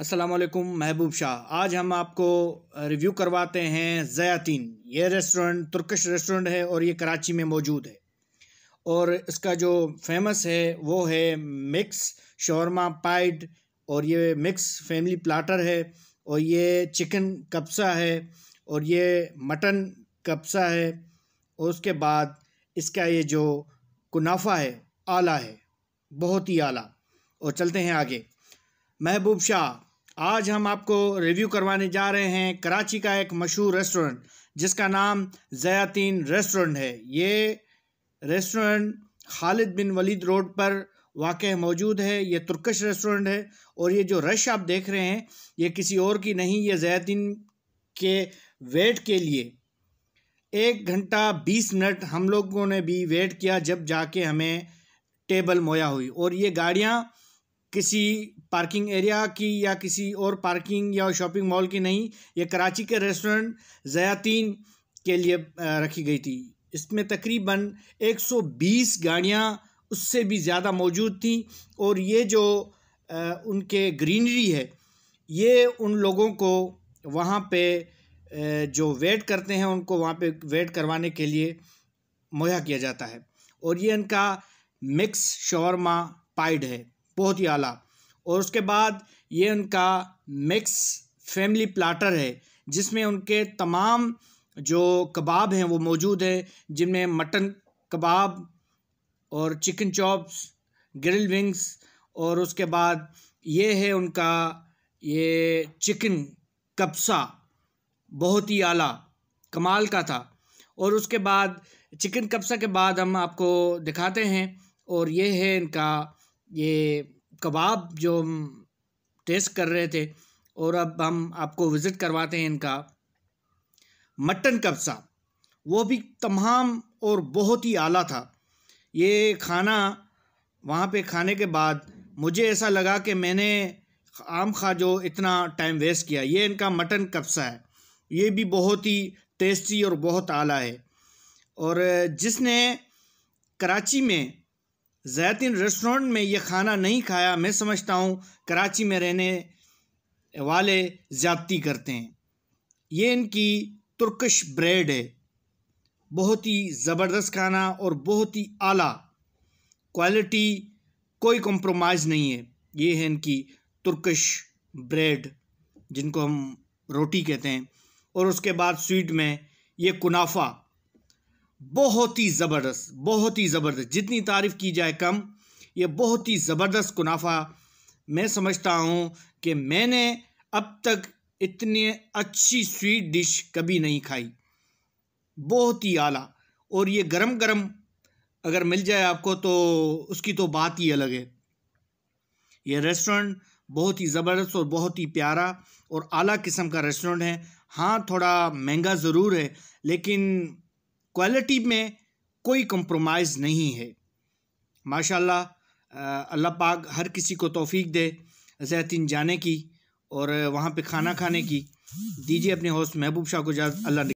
असलकुम महबूब शाह आज हम आपको रिव्यू करवाते हैं ज़यातीन ये रेस्टोरेंट तुर्कश रेस्टोरेंट है और ये कराची में मौजूद है और इसका जो फेमस है वो है मिक्स शौरमा पाइड और ये मिक्स फैमिली प्लाटर है और ये चिकन कप्सा है और ये मटन कप्सा है और उसके बाद इसका ये जो कुनाफा है आला है बहुत ही आला और चलते हैं आगे महबूब शाह आज हम आपको रिव्यू करवाने जा रहे हैं कराची का एक मशहूर रेस्टोरेंट जिसका नाम जयातीन रेस्टोरेंट है ये restaurant Khalid bin Walid road पर वाक़ मौजूद है ये तुर्कश रेस्टोरेंट है और ये जो रश आप देख रहे हैं ये किसी और की नहीं ये जयातीन के वेट के लिए एक घंटा बीस मिनट हम लोगों ने भी वेट किया जब जाके हमें टेबल मोया हुई और ये गाड़ियाँ किसी पार्किंग एरिया की या किसी और पार्किंग या शॉपिंग मॉल की नहीं ये कराची के रेस्टोरेंट ज़यातीन के लिए रखी गई थी इसमें तकरीबन 120 गाड़ियाँ उससे भी ज़्यादा मौजूद थी और ये जो उनके ग्रीनरी है ये उन लोगों को वहाँ पे जो वेट करते हैं उनको वहाँ पे वेट करवाने के लिए मुहैया किया जाता है और ये इनका मिक्स शवरमा पाइड है बहुत ही आला और उसके बाद ये उनका मिक्स फैमिली प्लाटर है जिसमें उनके तमाम जो कबाब हैं वो मौजूद है जिनमें मटन कबाब और चिकन चॉप्स ग्रिल विंग्स और उसके बाद ये है उनका ये चिकन कप्सा बहुत ही आला कमाल का था और उसके बाद चिकन कप्सा के बाद हम आपको दिखाते हैं और ये है इनका ये कबाब जो हम टेस्ट कर रहे थे और अब हम आपको विज़िट करवाते हैं इनका मटन कब्सा वो भी तमाम और बहुत ही आला था ये खाना वहाँ पे खाने के बाद मुझे ऐसा लगा कि मैंने आम खा जो इतना टाइम वेस्ट किया ये इनका मटन कब्सा है ये भी बहुत ही टेस्टी और बहुत आला है और जिसने कराची में जैतिन रेस्टोरेंट में यह खाना नहीं खाया मैं समझता हूँ कराची में रहने वाले ज़्यादती करते हैं ये इनकी तुर्कश ब्रेड है बहुत ही ज़बरदस्त खाना और बहुत ही आला क्वालिटी कोई कॉम्प्रोमाइज़ नहीं है ये है इनकी तुर्कश ब्रेड जिनको हम रोटी कहते हैं और उसके बाद स्वीट में ये कुनाफा बहुत ही ज़बरदस्त बहुत ही ज़बरदस्त जितनी तारीफ़ की जाए कम ये बहुत ही ज़बरदस्त मुनाफा मैं समझता हूँ कि मैंने अब तक इतनी अच्छी स्वीट डिश कभी नहीं खाई बहुत ही आला और ये गरम गरम अगर मिल जाए आपको तो उसकी तो बात ही अलग है ये रेस्टोरेंट बहुत ही ज़बरदस्त और बहुत ही प्यारा और आला किस्म का रेस्टोरेंट है हाँ थोड़ा महंगा ज़रूर है लेकिन क्वालिटी में कोई कंप्रोमाइज़ नहीं है माशाल्लाह अल्लाह पाक हर किसी को तोफ़ी दे जैतिन जाने की और वहाँ पे खाना खाने की दीजिए अपने होस्ट महबूब शाह को इजाज़त अल्लाह